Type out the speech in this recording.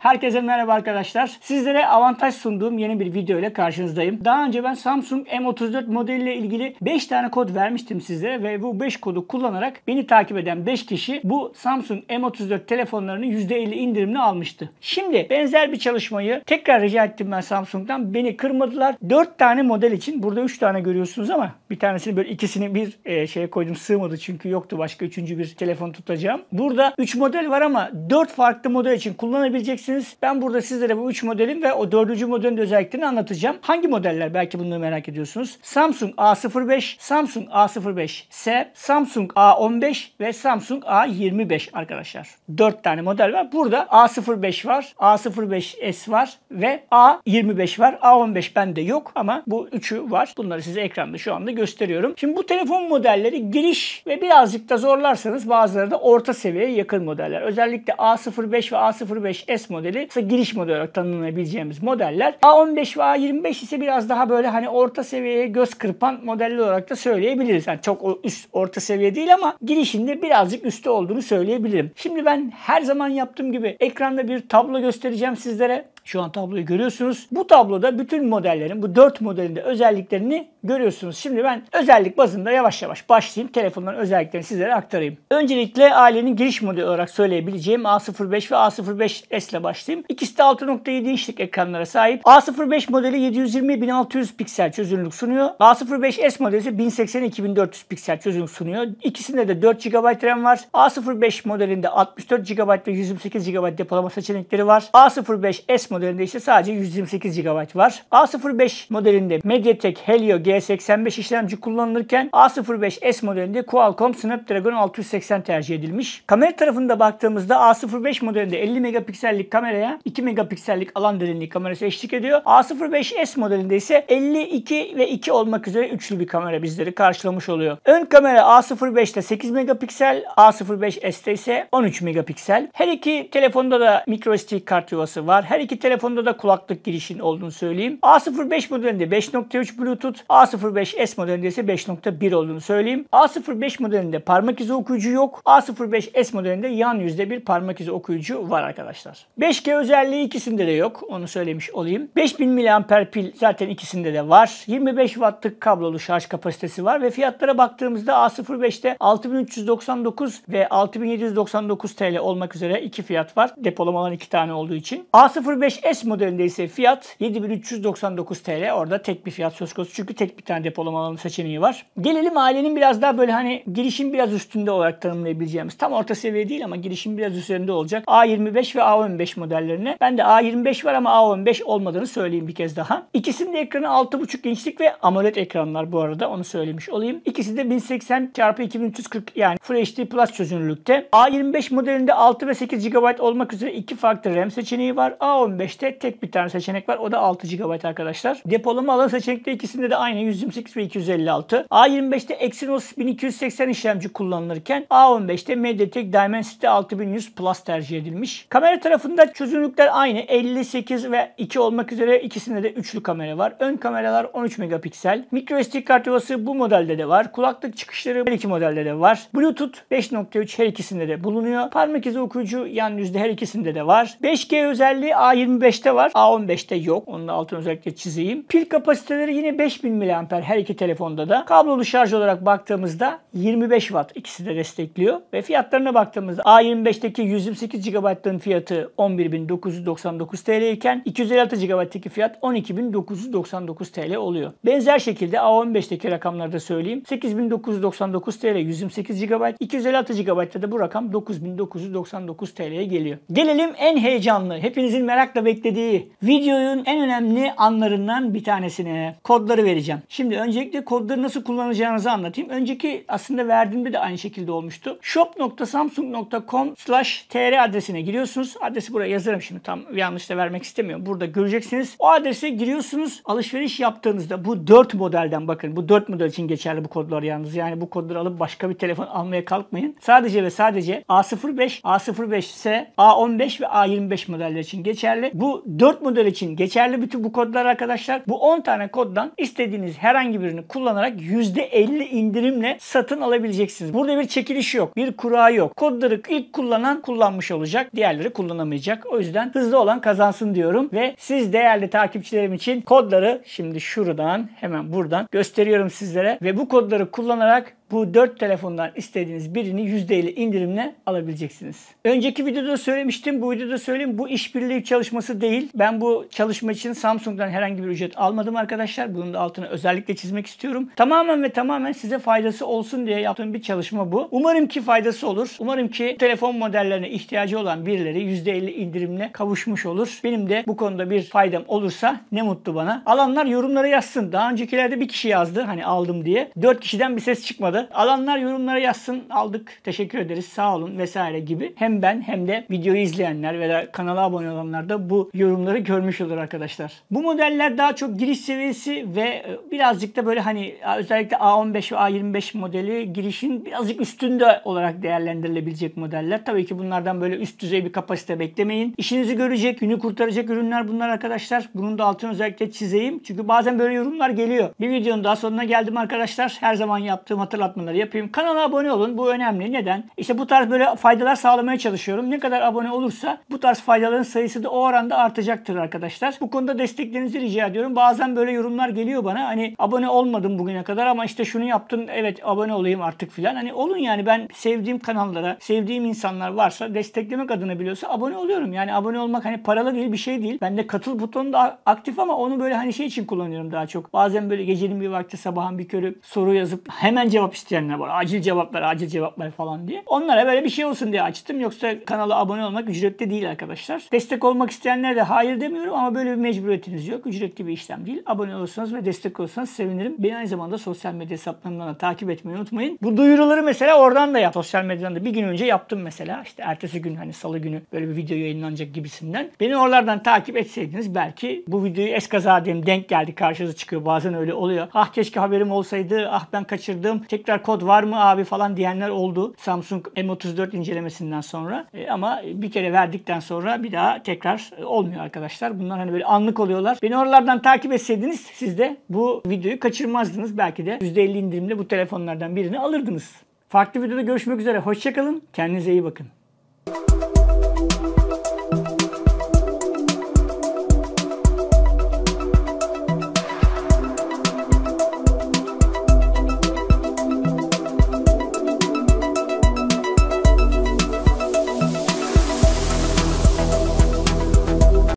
Herkese merhaba arkadaşlar. Sizlere avantaj sunduğum yeni bir video ile karşınızdayım. Daha önce ben Samsung M34 modeliyle ilgili 5 tane kod vermiştim sizlere ve bu 5 kodu kullanarak beni takip eden 5 kişi bu Samsung M34 telefonlarının %50 indirimini almıştı. Şimdi benzer bir çalışmayı tekrar rica ettim ben Samsung'dan. Beni kırmadılar. 4 tane model için burada 3 tane görüyorsunuz ama bir tanesini böyle ikisini bir e, şeye koydum sığmadı çünkü yoktu başka üçüncü bir telefon tutacağım. Burada 3 model var ama 4 farklı model için kullanabileceksiniz alabilirsiniz. Ben burada sizlere bu 3 modelin ve o 4. modelin de özelliklerini anlatacağım. Hangi modeller belki bunları merak ediyorsunuz. Samsung A05, Samsung A05S, Samsung A15 ve Samsung A25 arkadaşlar. 4 tane model var. Burada A05 var, A05S var ve A25 var. A15 bende yok ama bu üçü var. Bunları size ekranda şu anda gösteriyorum. Şimdi bu telefon modelleri giriş ve birazcık da zorlarsanız bazıları da orta seviyeye yakın modeller. Özellikle A05 ve A05S modelleri modeli aslında giriş model olarak tanımlayabileceğimiz modeller. A15 ve A25 ise biraz daha böyle hani orta seviyeye göz kırpan modeller olarak da söyleyebiliriz. Yani çok üst orta seviye değil ama girişinde birazcık üstte olduğunu söyleyebilirim. Şimdi ben her zaman yaptığım gibi ekranda bir tablo göstereceğim sizlere. Şu an tabloyu görüyorsunuz. Bu tabloda bütün modellerin bu 4 de özelliklerini görüyorsunuz. Şimdi ben özellik bazında yavaş yavaş başlayayım. Telefonların özelliklerini sizlere aktarayım. Öncelikle ailenin giriş modeli olarak söyleyebileceğim A05 ve A05S ile başlayayım. İkisi de 6.7 inçlik ekranlara sahip. A05 modeli 720-1600 piksel çözünürlük sunuyor. A05S modeli ise 1080-2400 piksel çözünürlük sunuyor. İkisinde de 4 GB RAM var. A05 modelinde 64 GB ve 128 GB depolama seçenekleri var. A05S modelinde ise sadece 128 GB var. A05 modelinde MediaTek Helio G85 işlemci kullanılırken A05S modelinde Qualcomm Snapdragon 680 tercih edilmiş. Kamera tarafında baktığımızda A05 modelinde 50 megapiksellik kameraya 2 megapiksellik alan derinliği kamerası eşlik ediyor. A05S modelinde ise 52 ve 2 olmak üzere üçlü bir kamera bizleri karşılamış oluyor. Ön kamera A05'te 8 megapiksel, A05S'te ise 13 megapiksel. Her iki telefonda da microSD kart yuvası var. Her iki Telefonda da kulaklık girişin olduğunu söyleyeyim. A05 modelinde 5.3 Bluetooth, A05S modelinde ise 5.1 olduğunu söyleyeyim. A05 modelinde parmak izi okuyucu yok. A05S modelinde yan yüzde bir parmak izi okuyucu var arkadaşlar. 5G özelliği ikisinde de yok. Onu söylemiş olayım. 5000 mAh pil zaten ikisinde de var. 25 wattlık kablolu şarj kapasitesi var ve fiyatlara baktığımızda A05'te 6399 ve 6799 TL olmak üzere iki fiyat var. Depolamalan iki tane olduğu için. A05 5S modelinde ise fiyat 7399 TL. Orada tek bir fiyat söz konusu. Çünkü tek bir tane depolama alanı seçeneği var. Gelelim ailenin biraz daha böyle hani girişim biraz üstünde olarak tanımlayabileceğimiz. Tam orta seviye değil ama girişim biraz üzerinde olacak. A25 ve A15 modellerine. Ben de A25 var ama A15 olmadığını söyleyeyim bir kez daha. İkisinin de ekranı 6.5 inçlik ve AMOLED ekranlar bu arada. Onu söylemiş olayım. İkisi de 1080 çarpı 2340 yani Full HD Plus çözünürlükte. A25 modelinde 6 ve 8 GB olmak üzere iki farklı RAM seçeneği var. A15 5'te tek bir tane seçenek var. O da 6 GB arkadaşlar. Depolama alanı seçenekte ikisinde de aynı 128 ve 256. A25'te Exynos 1280 işlemci kullanılırken A15'te MediaTek Dimensity 6100 Plus tercih edilmiş. Kamera tarafında çözünürlükler aynı. 58 ve 2 olmak üzere ikisinde de üçlü kamera var. Ön kameralar 13 megapiksel. Micro SD kart yuvası bu modelde de var. Kulaklık çıkışları her iki modelde de var. Bluetooth 5.3 her ikisinde de bulunuyor. Parmak izi okuyucu yan yüzde her ikisinde de var. 5G özelliği A20 A25'te var. A15'te yok. Onun altını özellikle çizeyim. Pil kapasiteleri yine 5000 mAh her iki telefonda da. Kablolu şarj olarak baktığımızda 25 Watt ikisi de destekliyor. Ve fiyatlarına baktığımızda A25'teki 128 GB'ın fiyatı 11.999 TL iken 256 GB'teki fiyat 12.999 TL oluyor. Benzer şekilde A15'teki da söyleyeyim. 8.999 TL 128 GB, 256 GB'da da bu rakam 9.999 TL'ye geliyor. Gelelim en heyecanlı, hepinizin merakla dakika beklediği videonun en önemli anlarından bir tanesine kodları vereceğim. Şimdi öncelikle kodları nasıl kullanacağınızı anlatayım. Önceki aslında verdiğimde de aynı şekilde olmuştu. shop.samsung.com tr adresine giriyorsunuz. Adresi buraya yazarım şimdi tam yanlış da vermek istemiyorum. Burada göreceksiniz. O adrese giriyorsunuz. Alışveriş yaptığınızda bu 4 modelden bakın. Bu 4 model için geçerli bu kodlar yalnız. Yani bu kodları alıp başka bir telefon almaya kalkmayın. Sadece ve sadece A05, A05 ise A15 ve A25 modeller için geçerli. Bu 4 model için geçerli bütün bu kodlar arkadaşlar. Bu 10 tane koddan istediğiniz herhangi birini kullanarak %50 indirimle satın alabileceksiniz. Burada bir çekiliş yok. Bir kura yok. Kodları ilk kullanan kullanmış olacak. Diğerleri kullanamayacak. O yüzden hızlı olan kazansın diyorum ve siz değerli takipçilerim için kodları şimdi şuradan hemen buradan gösteriyorum sizlere ve bu kodları kullanarak bu 4 telefondan istediğiniz birini %50 indirimle alabileceksiniz. Önceki videoda söylemiştim, bu videoda söyleyeyim. Bu işbirliği çalışması değil. Ben bu çalışma için Samsung'dan herhangi bir ücret almadım arkadaşlar. Bunun da altını özellikle çizmek istiyorum. Tamamen ve tamamen size faydası olsun diye yaptığım bir çalışma bu. Umarım ki faydası olur. Umarım ki telefon modellerine ihtiyacı olan birileri %50 indirimle kavuşmuş olur. Benim de bu konuda bir faydam olursa ne mutlu bana. Alanlar yorumlara yazsın. Daha öncekilerde bir kişi yazdı hani aldım diye. 4 kişiden bir ses çıkmadı aldı. Alanlar yorumlara yazsın aldık teşekkür ederiz sağ olun vesaire gibi. Hem ben hem de videoyu izleyenler veya kanala abone olanlar da bu yorumları görmüş olur arkadaşlar. Bu modeller daha çok giriş seviyesi ve e, birazcık da böyle hani özellikle A15 ve A25 modeli girişin birazcık üstünde olarak değerlendirilebilecek modeller. Tabii ki bunlardan böyle üst düzey bir kapasite beklemeyin. İşinizi görecek, günü kurtaracak ürünler bunlar arkadaşlar. Bunun da altını özellikle çizeyim. Çünkü bazen böyle yorumlar geliyor. Bir videonun daha sonuna geldim arkadaşlar. Her zaman yaptığım hatırlat tanıtımları yapayım. Kanala abone olun. Bu önemli. Neden? İşte bu tarz böyle faydalar sağlamaya çalışıyorum. Ne kadar abone olursa bu tarz faydaların sayısı da o oranda artacaktır arkadaşlar. Bu konuda desteklerinizi rica ediyorum. Bazen böyle yorumlar geliyor bana. Hani abone olmadım bugüne kadar ama işte şunu yaptım. Evet abone olayım artık filan. Hani olun yani ben sevdiğim kanallara, sevdiğim insanlar varsa desteklemek adına biliyorsa abone oluyorum. Yani abone olmak hani paralı değil bir şey değil. Ben de katıl butonu da aktif ama onu böyle hani şey için kullanıyorum daha çok. Bazen böyle gecenin bir vakti sabahın bir körü soru yazıp hemen cevap isteyenler var. Acil cevaplar, acil cevaplar falan diye. Onlara böyle bir şey olsun diye açtım. Yoksa kanala abone olmak ücretli değil arkadaşlar. Destek olmak isteyenler de hayır demiyorum ama böyle bir mecburiyetiniz yok. Ücretli bir işlem değil. Abone olursanız ve destek olursanız sevinirim. Beni aynı zamanda sosyal medya hesaplarımdan da takip etmeyi unutmayın. Bu duyuruları mesela oradan da yap. Sosyal medyadan da bir gün önce yaptım mesela. İşte ertesi gün hani salı günü böyle bir video yayınlanacak gibisinden. Beni oralardan takip etseydiniz belki bu videoyu eskaza diyelim denk geldi karşınıza çıkıyor. Bazen öyle oluyor. Ah keşke haberim olsaydı. Ah ben kaçırdım. Tek tekrar kod var mı abi falan diyenler oldu. Samsung M34 incelemesinden sonra. E, ama bir kere verdikten sonra bir daha tekrar e, olmuyor arkadaşlar. Bunlar hani böyle anlık oluyorlar. Beni oralardan takip etseydiniz siz de bu videoyu kaçırmazdınız. Belki de %50 indirimle bu telefonlardan birini alırdınız. Farklı videoda görüşmek üzere. Hoşçakalın. Kendinize iyi bakın.